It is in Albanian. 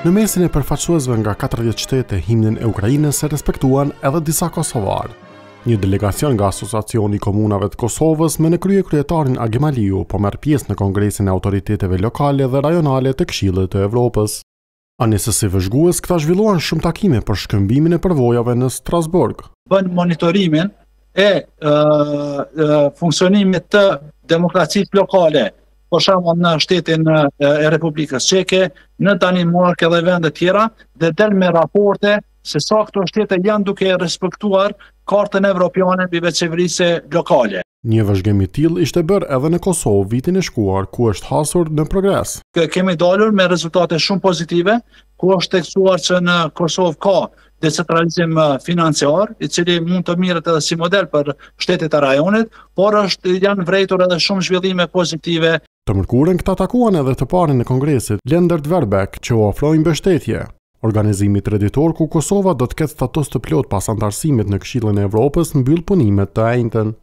Në mesin e përfaqësuesve nga 40 qytete himnin e Ukrainës se respektuan edhe disa kosovarë. Një delegacion nga Asociacioni i Komunave të Kosovës me në krye kryetarin Agimaliu po merë pjesë në Kongresin e Autoriteteve Lokale dhe Rajonale të Kshilët të Evropës. Anisës si vëzhgues, këta zhvilluan shumë takime për shkëmbimin e përvojave në Strasburg. Bën monitorimin e, e funksionimit të demokracisë lokale, për po shama në shtetin e Republikës Qeke, në Danimark dhe vendet tjera, dhe del me raporte se sa këto shtete janë duke respektuar kartën evropiane bive qeverise lokale. Një vazhgemi tjil ishte bërë edhe në Kosovë vitin e shkuar, ku është hasur në progres. Kemi dalur me rezultate shumë pozitive, ku është teksuar që në Kosovë ka decentralizim financiar, i cili mund të mirët edhe si model për shtetit e rajonit, por është janë vrejtur edhe shumë zhvillime pozitive Të mërkurën këta takuan edhe të parin e kongresit, Lendert Verbeck, që u ofrojnë bështetje. Organizimi reditor ku Kosova do të ketë status të plot pas antarësimit në këshillën e Evropës në bëllë punimet të ejnëtën.